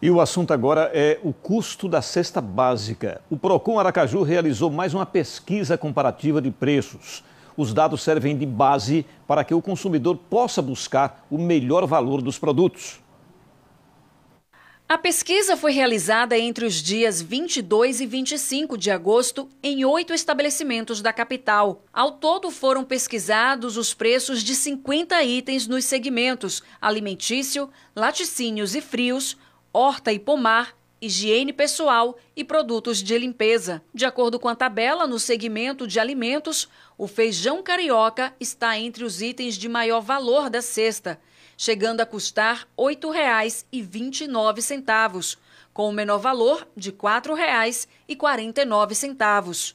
E o assunto agora é o custo da cesta básica. O Procon Aracaju realizou mais uma pesquisa comparativa de preços. Os dados servem de base para que o consumidor possa buscar o melhor valor dos produtos. A pesquisa foi realizada entre os dias 22 e 25 de agosto em oito estabelecimentos da capital. Ao todo foram pesquisados os preços de 50 itens nos segmentos alimentício, laticínios e frios, horta e pomar, higiene pessoal e produtos de limpeza. De acordo com a tabela, no segmento de alimentos, o feijão carioca está entre os itens de maior valor da cesta, chegando a custar R$ 8,29, com o menor valor de R$ 4,49.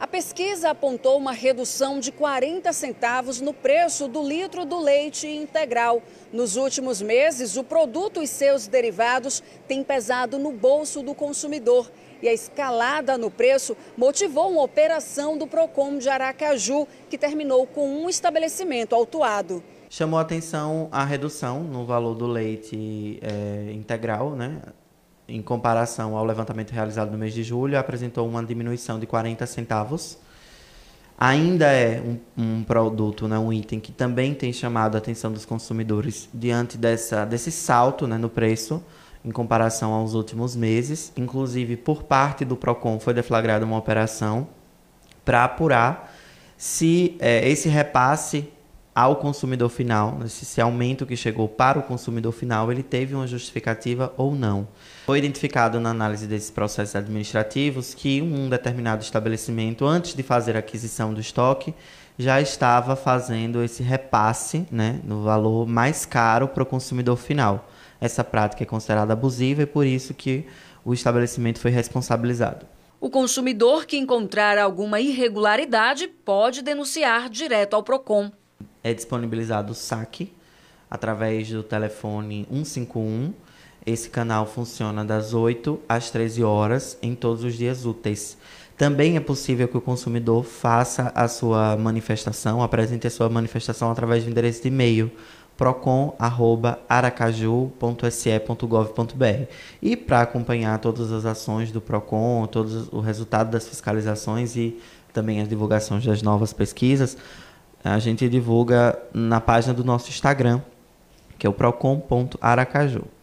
A pesquisa apontou uma redução de 40 centavos no preço do litro do leite integral. Nos últimos meses, o produto e seus derivados têm pesado no bolso do consumidor. E a escalada no preço motivou uma operação do PROCON de Aracaju, que terminou com um estabelecimento autuado. Chamou atenção a redução no valor do leite é, integral, né? em comparação ao levantamento realizado no mês de julho, apresentou uma diminuição de 40 centavos. Ainda é um, um produto, né, um item que também tem chamado a atenção dos consumidores diante dessa, desse salto né, no preço em comparação aos últimos meses. Inclusive, por parte do PROCON foi deflagrada uma operação para apurar se é, esse repasse ao consumidor final, esse aumento que chegou para o consumidor final, ele teve uma justificativa ou não. Foi identificado na análise desses processos administrativos que um determinado estabelecimento, antes de fazer a aquisição do estoque, já estava fazendo esse repasse né, no valor mais caro para o consumidor final. Essa prática é considerada abusiva e por isso que o estabelecimento foi responsabilizado. O consumidor que encontrar alguma irregularidade pode denunciar direto ao Procon é disponibilizado o saque através do telefone 151. Esse canal funciona das 8 às 13 horas em todos os dias úteis. Também é possível que o consumidor faça a sua manifestação, apresente a sua manifestação através do endereço de e-mail procon@aracaju.se.gov.br. E para acompanhar todas as ações do Procon, todos o resultado das fiscalizações e também as divulgações das novas pesquisas, a gente divulga na página do nosso Instagram, que é o procon.aracaju.